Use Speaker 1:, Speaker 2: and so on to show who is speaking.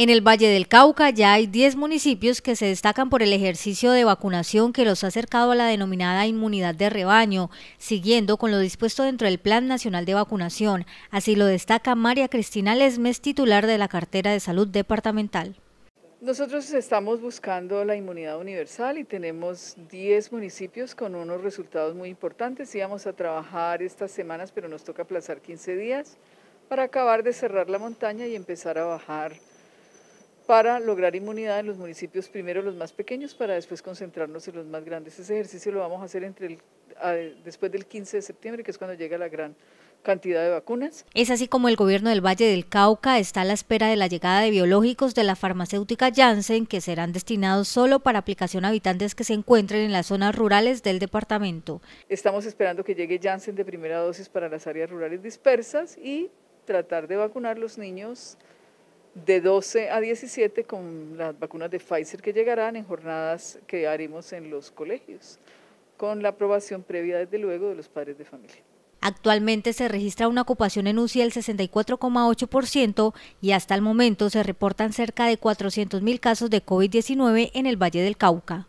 Speaker 1: En el Valle del Cauca ya hay 10 municipios que se destacan por el ejercicio de vacunación que los ha acercado a la denominada inmunidad de rebaño, siguiendo con lo dispuesto dentro del Plan Nacional de Vacunación. Así lo destaca María Cristina Lesmes, titular de la cartera de salud departamental.
Speaker 2: Nosotros estamos buscando la inmunidad universal y tenemos 10 municipios con unos resultados muy importantes. Íbamos a trabajar estas semanas, pero nos toca aplazar 15 días para acabar de cerrar la montaña y empezar a bajar para lograr inmunidad en los municipios, primero los más pequeños, para después concentrarnos en los más grandes. Ese ejercicio lo vamos a hacer entre después del 15 de septiembre, que es cuando llega la gran cantidad de vacunas.
Speaker 1: Es así como el gobierno del Valle del Cauca está a la espera de la llegada de biológicos de la farmacéutica Janssen, que serán destinados solo para aplicación a habitantes que se encuentren en las zonas rurales del departamento.
Speaker 2: Estamos esperando que llegue Janssen de primera dosis para las áreas rurales dispersas y tratar de vacunar los niños de 12 a 17 con las vacunas de Pfizer que llegarán en jornadas que haremos en los colegios, con la aprobación previa desde luego de los padres de familia.
Speaker 1: Actualmente se registra una ocupación en UCI del 64,8% y hasta el momento se reportan cerca de 400.000 casos de COVID-19 en el Valle del Cauca.